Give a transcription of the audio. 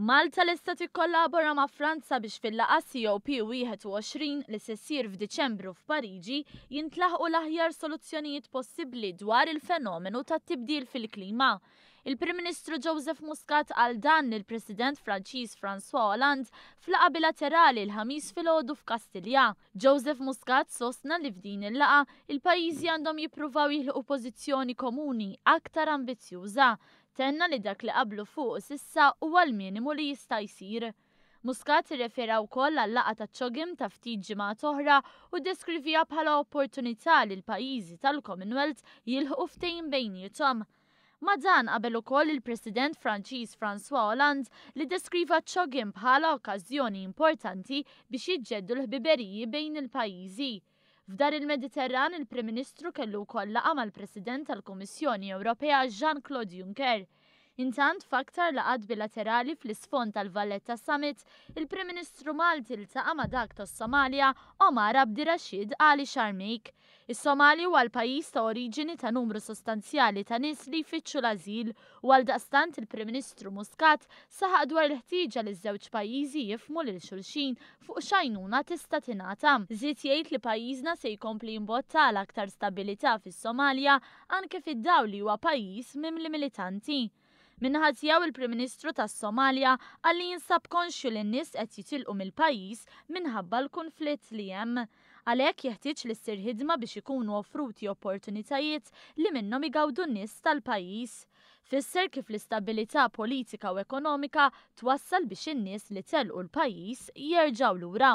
Malta lista tikkollabora ma' Franza biex fil-laqa COP 21 li se ssir f'Diċembru f'Pariġi jintlaħqu l-aħjar soluzzjonijiet possibbli dwar il-fenomenu ta' tibdil fil-klima. Il-Prim Ministru Joseph Muscat għal dan il-President Franċiż François Hollande fl-laqa bilaterali l-ħamis fil-ħodu f'Kastilja. Joseph Muscat sostna li f'din il-laqa il-pajjiżi għandhom jippruvaw jihlqu pożizzjoni komuni aktar ambizjuża tenna li dak li qablu fuq sissa huwa l-minimu li jista' jsir. Muscat irrefera wkoll għall laqa ta' ċogim ta' ftit ġimgħat oħra u deskrivija bħala opportunità li l-pajjiżi tal-Commonwealth jilħu ftejn bejnietom. Ma dan qabel ukoll il-President Franċiż François Hollande li deskriva ċogim bħala okkażjoni importanti biex jiġġeddu l-ħbiberiji bejn il-pajjiżi. F'dar il-Mediterran il-Prim Ministru kellu kollha mal-President tal-Kummissjoni Ewropea Jean-Claude Juncker Intant faktar laqad bilaterali fl-isfond tal-Valletta Summit, il-Prim Ministru Malti iltaqa' ma' dak tas somalia Omar Rashid Ali Sharmik. Is-Somali huwa l-pajjiż ta' oriġini ta' numru sostanzjali ta' nies li jfittxu l-ażil u għal daqstant il-Prim Ministru Muscat saħaq dwar l-ħtieġa li żewġ pajjiżi jifmu lil xulxin fuq xajnuna tista' tingħata. Żied jgħid li pajjiżna se jkompli jimbotta għal aktar stabilità fis-Somalja anke fid-dawl li huwa pajjiż mimli militanti. Minnaħa il-Prim Ministru tas-Somalja għalli jinsab konxju l nies qed jitilqu mill-pajjiż minħabba l-konflitt li hemm għalhekk jeħtieġ li ssir ħidma biex ikunu offruti opportunitajiet li minnhom igawdu n-nies tal-pajjiż. Fisser kif l-istabilità politika u ekonomika twassal biex in-nies li telqu l-pajjiż jerġa'w lura.